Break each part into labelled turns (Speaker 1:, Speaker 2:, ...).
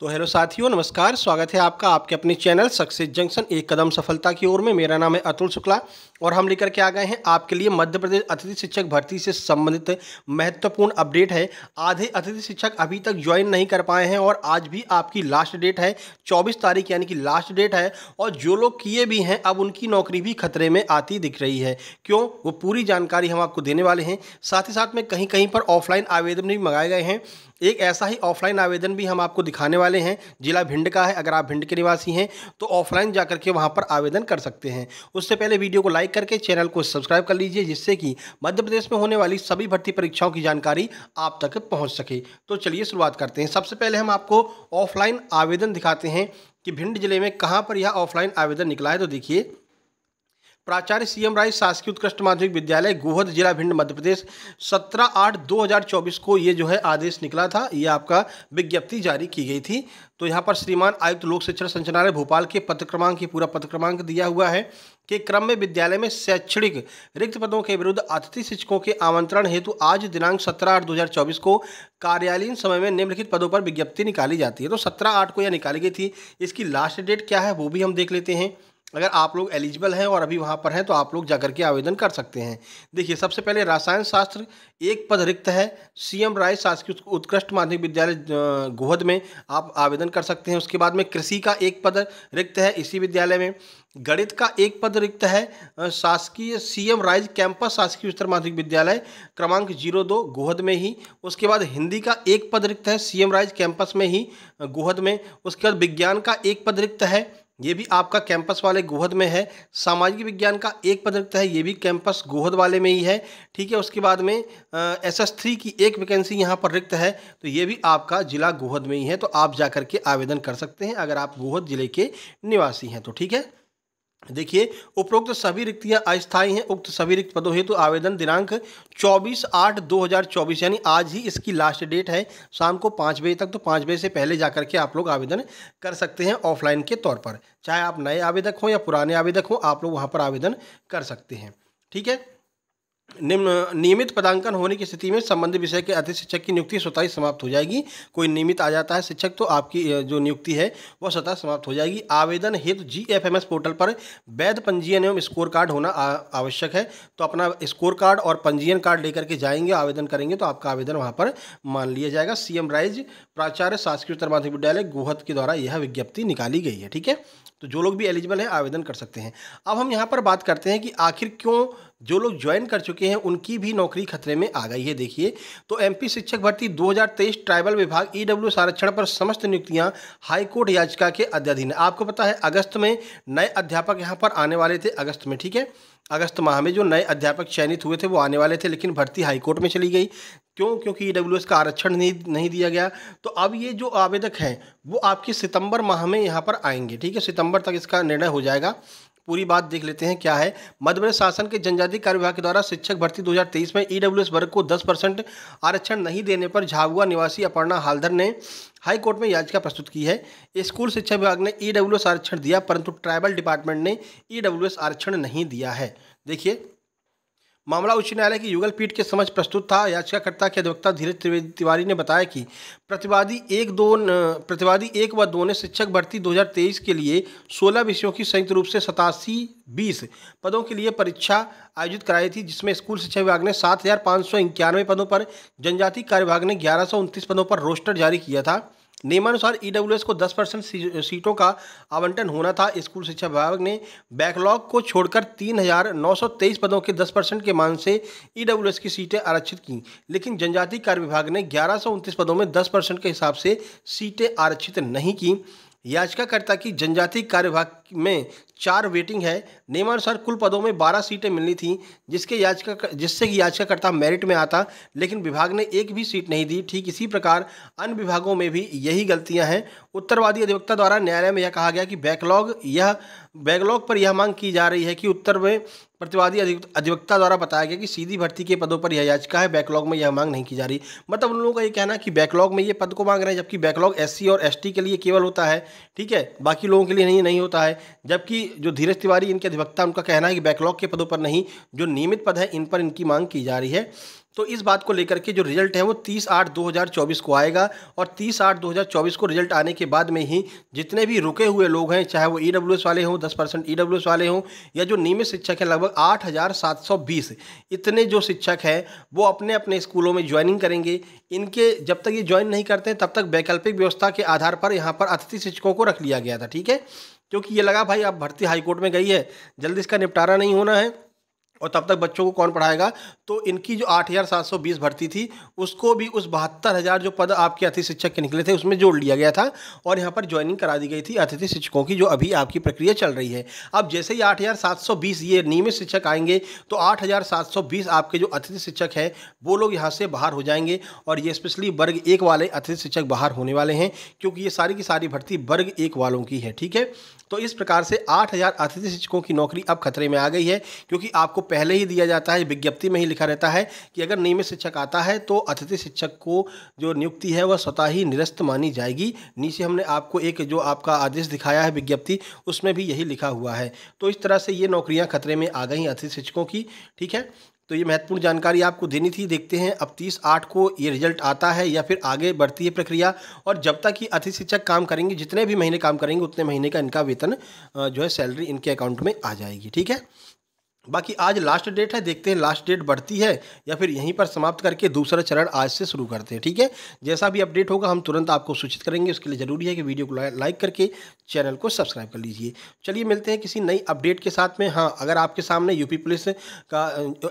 Speaker 1: तो हेलो साथियों नमस्कार स्वागत है आपका आपके अपने चैनल सक्सेस जंक्शन एक कदम सफलता की ओर में मेरा नाम है अतुल शुक्ला और हम लेकर के आ गए हैं आपके लिए मध्य प्रदेश अतिथि शिक्षक भर्ती से संबंधित महत्वपूर्ण अपडेट है आधे अतिथि शिक्षक अभी तक ज्वाइन नहीं कर पाए हैं और आज भी आपकी लास्ट डेट है चौबीस तारीख यानी कि लास्ट डेट है और जो लोग किए भी हैं अब उनकी नौकरी भी खतरे में आती दिख रही है क्यों वो पूरी जानकारी हम आपको देने वाले हैं साथ ही साथ में कहीं कहीं पर ऑफलाइन आवेदन भी मंगाए गए हैं एक ऐसा ही ऑफलाइन आवेदन भी हम आपको दिखाने वाले हैं जिला भिंड का है अगर आप भिंड के निवासी हैं तो ऑफलाइन जा के वहाँ पर आवेदन कर सकते हैं उससे पहले वीडियो को लाइक करके चैनल को सब्सक्राइब कर लीजिए जिससे कि मध्य प्रदेश में होने वाली सभी भर्ती परीक्षाओं की जानकारी आप तक पहुँच सके तो चलिए शुरुआत करते हैं सबसे पहले हम आपको ऑफलाइन आवेदन दिखाते हैं कि भिंड जिले में कहाँ पर यह ऑफलाइन आवेदन निकला है तो देखिए प्राचार्य सीएम राय शासकीय उत्कृष्ट माध्यमिक विद्यालय गोहद जिला भिंड मध्य प्रदेश सत्रह आठ दो हज़ार चौबीस को ये जो है आदेश निकला था ये आपका विज्ञप्ति जारी की गई थी तो यहाँ पर श्रीमान आयुक्त लोक शिक्षण संचालय भोपाल के पत्र क्रमांक पूरा पत्र क्रमांक दिया हुआ है के क्रम में विद्यालय में शैक्षणिक रिक्त पदों के विरुद्ध अतिथि शिक्षकों के आमंत्रण हेतु आज दिनांक 17 आठ 2024 को कार्यालयीन समय में निम्नलिखित पदों पर विज्ञप्ति निकाली जाती है तो 17 आठ को यह निकाली गई थी इसकी लास्ट डेट क्या है वो भी हम देख लेते हैं अगर आप लोग एलिजिबल हैं और अभी वहाँ पर हैं तो आप लोग जाकर के आवेदन कर सकते हैं देखिए सबसे पहले रसायन शास्त्र एक पद रिक्त है सीएम राय शासकीय उत्कृष्ट माध्यमिक विद्यालय गोहद में आप आवेदन कर सकते हैं उसके बाद में कृषि का एक पद रिक्त है इसी विद्यालय में गणित का एक पद रिक्त है शासकीय सीएम राइज कैंपस शासकीय उच्चतर माध्यमिक विद्यालय क्रमांक जीरो दो गोहद में ही उसके बाद हिंदी का एक पद रिक्त है सीएम राइज कैंपस में ही गोहद में उसके बाद विज्ञान का एक पद रिक्त है ये भी आपका कैंपस वाले गोहद में है सामाजिक विज्ञान का एक पद है ये भी कैंपस गोहद वाले में ही है ठीक है उसके बाद में एस एस थ्री की एक वैकेंसी यहाँ पर रिक्त है तो ये भी आपका ज़िला गोहद में ही है तो आप जा करके आवेदन कर सकते हैं अगर आप गोहद ज़िले के निवासी हैं तो ठीक है देखिए उपरोक्त सभी रिक्तियां अस्थायी हैं उक्त सभी रिक्त पदों हेतु तो आवेदन दिनांक 24 आठ 2024 यानी आज ही इसकी लास्ट डेट है शाम को पाँच बजे तक तो पाँच बजे से पहले जाकर के आप लोग आवेदन कर सकते हैं ऑफलाइन के तौर पर चाहे आप नए आवेदक हों या पुराने आवेदक हों आप लोग वहां पर आवेदन कर सकते हैं ठीक है निम्न नियमित पदांकन होने की स्थिति में संबंधित विषय के अति शिक्षक की नियुक्ति स्वतः ही समाप्त हो जाएगी कोई नियमित आ जाता है शिक्षक तो आपकी जो नियुक्ति है वह स्वतः समाप्त हो जाएगी आवेदन हेतु G F M S portal पर वैध पंजीयन एवं स्कोर कार्ड होना आवश्यक है तो अपना स्कोर कार्ड और पंजीयन कार्ड लेकर के जाएंगे आवेदन करेंगे तो आपका आवेदन वहाँ पर मान लिया जाएगा सी एम राइज प्राचार्य शासकीय उत्तर माध्यमिक विद्यालय गोहत के द्वारा यह विज्ञप्ति निकाली गई है ठीक है तो जो लोग भी एलिजिबल हैं आवेदन कर सकते हैं अब हम यहाँ पर बात करते हैं कि आखिर क्यों जो लोग ज्वाइन कर चुके हैं उनकी भी नौकरी खतरे में आ गई है देखिए तो एमपी शिक्षक भर्ती 2023 ट्राइबल विभाग ईडब्ल्यू e आरक्षण पर समस्त नियुक्तियां हाईकोर्ट याचिका के अध्याधीन है आपको पता है अगस्त में नए अध्यापक यहां पर आने वाले थे अगस्त में ठीक है अगस्त माह में जो नए अध्यापक चयनित हुए थे वो आने वाले थे लेकिन भर्ती हाईकोर्ट में चली गई क्यों क्योंकि ई e का आरक्षण नहीं नहीं दिया गया तो अब ये जो आवेदक हैं वो आपके सितंबर माह में यहाँ पर आएंगे ठीक है सितंबर तक इसका निर्णय हो जाएगा पूरी बात देख लेते हैं क्या है मध्य प्रदेश शासन के जनजाति कार्य विभाग के द्वारा शिक्षक भर्ती 2023 में ईडब्ल्यूएस e वर्ग को 10 परसेंट आरक्षण नहीं देने पर झाबुआ निवासी अपर्णा हालधर ने हाई कोर्ट में याचिका प्रस्तुत की है स्कूल शिक्षा विभाग ने ईडब्ल्यूएस e आरक्षण दिया परंतु ट्राइबल डिपार्टमेंट ने ईडब्ल्यूएस e आरक्षण नहीं दिया है देखिए मामला उच्च न्यायालय की युगल पीठ के समझ प्रस्तुत था याचिकाकर्ता के अधिवक्ता धीरज तिवारी ने बताया कि प्रतिवादी एक दो प्रतिवादी एक व दो ने शिक्षक भर्ती 2023 के लिए 16 विषयों की संयुक्त रूप से सतासी बीस पदों के लिए परीक्षा आयोजित कराई थी जिसमें स्कूल शिक्षा विभाग ने सात पदों पर जनजातीय कार्य विभाग ने ग्यारह पदों पर रोस्टर जारी किया था नियमानुसार ईडब्ल्यूएस e को 10 परसेंट सीटों का आवंटन होना था स्कूल शिक्षा विभाग ने बैकलॉग को छोड़कर 3,923 पदों के 10 परसेंट के मान से ईडब्ल्यूएस e की सीटें आरक्षित की लेकिन जनजातीय कार्य विभाग ने ग्यारह पदों में 10 परसेंट के हिसाब से सीटें आरक्षित नहीं की याचिकाकर्ता की जनजातीय कार्य विभाग में चार वेटिंग है नियमानुसार कुल पदों में बारह सीटें मिलनी थी जिसके याचिका जिससे कि याचिकाकर्ता मेरिट में आता लेकिन विभाग ने एक भी सीट नहीं दी ठीक इसी प्रकार अन्य विभागों में भी यही गलतियां हैं उत्तरवादी अधिवक्ता द्वारा न्यायालय में यह कहा गया कि बैकलॉग यह बैकलॉग पर यह मांग की जा रही है कि उत्तर में प्रतिवादी अधिवक्ता द्वारा बताया गया कि सीधी भर्ती के पदों पर यह याचिका है बैकलॉग में यह मांग नहीं की जा रही मतलब उन लोगों का ये कहना कि बैकलॉग में ये पद को मांग रहे हैं जबकि बैकलॉग एससी और एसटी के लिए केवल होता है ठीक है बाकी लोगों के लिए नहीं नहीं होता है जबकि जो धीरज तिवारी इनके अधिवक्ता उनका कहना है कि बैकलॉग के पदों पर नहीं जो नियमित पद है इन पर इनकी मांग की जा रही है तो इस बात को लेकर के जो रिजल्ट है वो 30 आठ 2024 को आएगा और 30 आठ 2024 को रिजल्ट आने के बाद में ही जितने भी रुके हुए लोग हैं चाहे वो ई e वाले हों 10 परसेंट ई e वाले हों या जो नियमित शिक्षक हैं लगभग 8,720 इतने जो शिक्षक हैं वो अपने अपने स्कूलों में ज्वाइनिंग करेंगे इनके जब तक ये ज्वाइन नहीं करते तब तक वैकल्पिक व्यवस्था के आधार पर यहाँ पर अतिथि शिक्षकों को रख लिया गया था ठीक है क्योंकि ये लगा भाई अब भर्ती हाईकोर्ट में गई है जल्दी इसका निपटारा नहीं होना है और तब तक बच्चों को कौन पढ़ाएगा तो इनकी जो आठ हज़ार सात सौ बीस भर्ती थी उसको भी उस बहत्तर हज़ार जो पद आपके अतिथि शिक्षक के निकले थे उसमें जोड़ लिया गया था और यहाँ पर ज्वाइनिंग करा दी गई थी अतिथि शिक्षकों की जो अभी आपकी प्रक्रिया चल रही है अब जैसे ही आठ हज़ार सात सौ बीस ये नियमित शिक्षक आएंगे तो आठ हज़ार सात सौ बीस आपके जो अतिथि शिक्षक हैं वो लोग यहाँ से बाहर हो जाएंगे और ये स्पेशली वर्ग एक वाले अतिथि शिक्षक बाहर होने वाले हैं क्योंकि ये सारी की सारी भर्ती वर्ग एक वालों की है ठीक है तो इस प्रकार से आठ हज़ार अतिथि शिक्षकों की नौकरी अब खतरे में आ गई है क्योंकि आपको पहले ही दिया जाता है विज्ञप्ति में ही लिखा रहता है कि अगर नियमित शिक्षक आता है तो अतिथि शिक्षक को जो नियुक्ति है वह स्वतः ही निरस्त मानी जाएगी नीचे हमने आपको एक जो आपका आदेश दिखाया है विज्ञप्ति उसमें भी यही लिखा हुआ है तो इस तरह से ये नौकरियाँ खतरे में आ गई अतिथि शिक्षकों की ठीक है तो ये महत्वपूर्ण जानकारी आपको देनी थी देखते हैं अब तीस आठ को ये रिजल्ट आता है या फिर आगे बढ़ती है प्रक्रिया और जब तक ये अतिथि शिक्षक काम करेंगे जितने भी महीने काम करेंगे उतने महीने का इनका वेतन जो है सैलरी इनके अकाउंट में आ जाएगी ठीक है बाकी आज लास्ट डेट है देखते हैं लास्ट डेट बढ़ती है या फिर यहीं पर समाप्त करके दूसरा चरण आज से शुरू करते हैं ठीक है जैसा भी अपडेट होगा हम तुरंत आपको सूचित करेंगे उसके लिए ज़रूरी है कि वीडियो को लाइक करके चैनल को सब्सक्राइब कर लीजिए चलिए मिलते हैं किसी नई अपडेट के साथ में हाँ अगर आपके सामने यूपी पुलिस का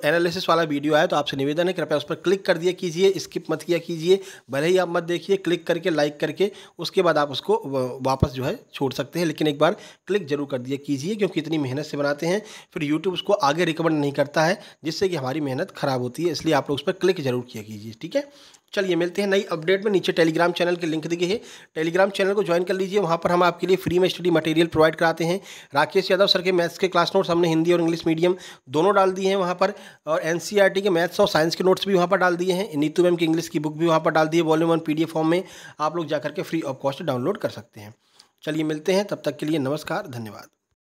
Speaker 1: एनालिसिस वाला वीडियो आया तो आपसे निवेदन है कृपया उस पर क्लिक कर दिया कीजिए स्किप मत किया कीजिए भले ही आप मत देखिए क्लिक करके लाइक करके उसके बाद आप उसको वापस जो है छोड़ सकते हैं लेकिन एक बार क्लिक जरूर कर दिया कीजिए क्योंकि इतनी मेहनत से बनाते हैं फिर यूट्यूब उसको आगे रिकमेंड नहीं करता है जिससे कि हमारी मेहनत खराब होती है इसलिए आप लोग उस पर क्लिक जरूर किया कीजिए ठीक है चलिए मिलते हैं नई अपडेट में नीचे टेलीग्राम चैनल के लिंक दिए है टेलीग्राम चैनल को ज्वाइन कर लीजिए वहाँ पर हम आपके लिए फ्री में स्टडी मटेरियल प्रोवाइड कराते हैं राकेश यादव सर के मैथ्स के क्लास नोट्स हमने हिंदी और इंग्लिश मीडियम दोनों डाल दिए हैं वहाँ पर और एन e के मैथ्स और साइंस के नोट्स भी वहाँ पर डाल दिए हैं नीतू मैम की इंग्लिश की बुक भी वहाँ पर डाल दी है वॉल्यूम वन पी फॉर्म में आप लोग जाकर के फ्री ऑफ कॉस्ट डाउनलोड कर सकते हैं चलिए मिलते हैं तब तक के लिए नमस्कार धन्यवाद